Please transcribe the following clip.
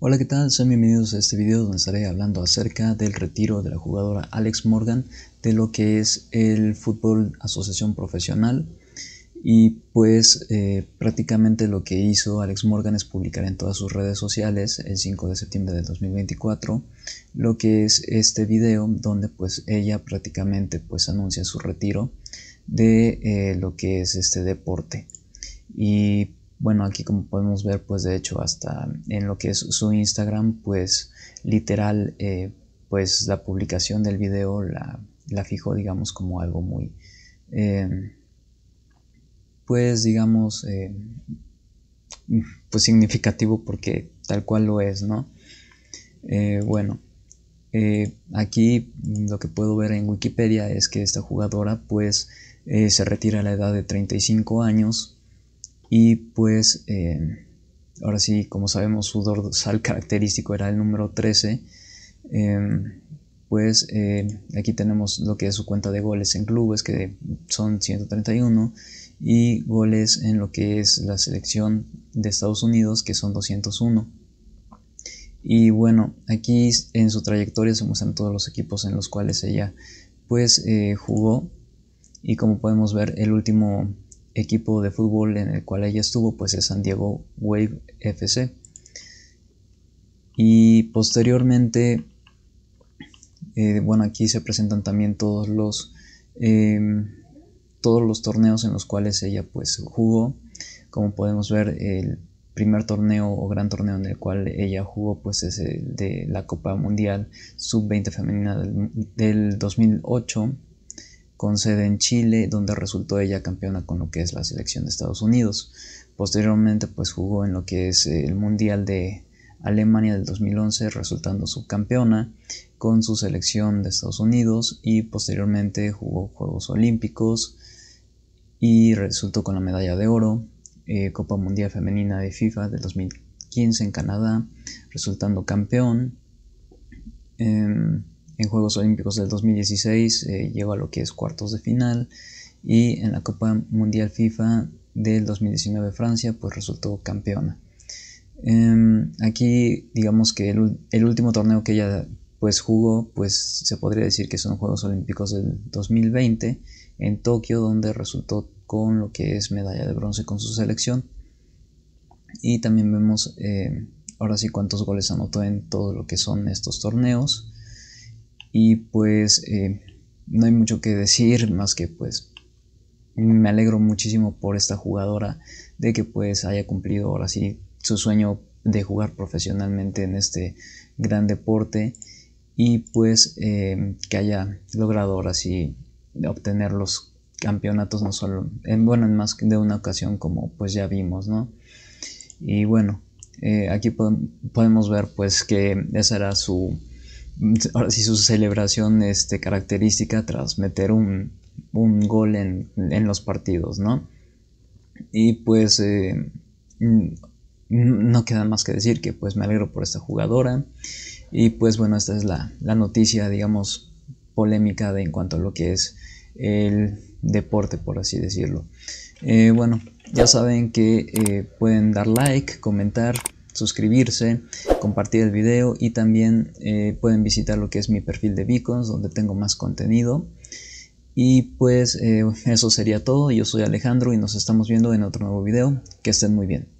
Hola, ¿qué tal? Sean bienvenidos a este video donde estaré hablando acerca del retiro de la jugadora Alex Morgan de lo que es el Fútbol Asociación Profesional. Y pues eh, prácticamente lo que hizo Alex Morgan es publicar en todas sus redes sociales el 5 de septiembre del 2024 lo que es este video donde pues ella prácticamente pues anuncia su retiro de eh, lo que es este deporte. Y bueno, aquí como podemos ver, pues de hecho hasta en lo que es su Instagram, pues literal, eh, pues la publicación del video la, la fijó, digamos, como algo muy, em, pues digamos, em, pues significativo porque tal cual lo es, ¿no? Eh, bueno, eh, aquí lo que puedo ver en Wikipedia es que esta jugadora, pues, se retira a la edad de 35 años y pues, eh, ahora sí, como sabemos, su dorsal característico era el número 13. Em, pues eh, aquí tenemos lo que es su cuenta de goles en clubes, que son 131, y goles en lo que es la selección de Estados Unidos, que son 201. Y bueno, aquí en su trayectoria se muestran todos los equipos en los cuales ella pues eh, jugó. Y como podemos ver, el último equipo de fútbol en el cual ella estuvo pues es San Diego Wave FC y posteriormente eh, bueno aquí se presentan también todos los em, todos los torneos en los cuales ella pues jugó como podemos ver el primer torneo o gran torneo en el cual ella jugó pues es el de la Copa Mundial Sub-20 femenina del 2008 con sede en Chile, donde resultó ella campeona con lo que es la selección de Estados Unidos. Posteriormente, pues jugó en lo que es eh, el Mundial de Alemania del 2011, resultando subcampeona con su selección de Estados Unidos y posteriormente jugó Juegos Olímpicos y resultó con la medalla de oro, eh, Copa Mundial Femenina de FIFA del 2015 en Canadá, resultando campeón. Em, en Juegos Olímpicos del 2016 eh, llegó a lo que es cuartos de final y en la Copa Mundial FIFA del 2019 Francia pues resultó campeona. Em, aquí digamos que el, último torneo que ella pues jugó pues se podría decir que son Juegos Olímpicos del 2020 en Tokio donde resultó con lo que es medalla de bronce con su selección y también vemos eh, ahora sí cuántos goles anotó en todo lo que son estos torneos y pues eh, no hay mucho que decir más que pues me alegro muchísimo por esta jugadora de que pues haya cumplido ahora sí su sueño de jugar profesionalmente en este gran deporte y pues eh, que haya logrado ahora sí obtener los campeonatos no solo en bueno más de una ocasión como pues ya vimos no y bueno eh, aquí podemos ver pues que esa era su ahora sí su celebración este, característica tras meter un, gol en, en, los partidos, ¿no? Y pues eh, no queda más que decir que pues me alegro por esta jugadora y pues bueno, esta es la, noticia, digamos, polémica de, en cuanto a lo que es el deporte, por así decirlo. Eh, bueno, ya saben que eh, pueden dar like, comentar, suscribirse, compartir el video y también eh, pueden visitar lo que es mi perfil de Beacons donde tengo más contenido. Y pues eh, eso sería todo, yo soy Alejandro y nos estamos viendo en otro nuevo video, que estén muy bien.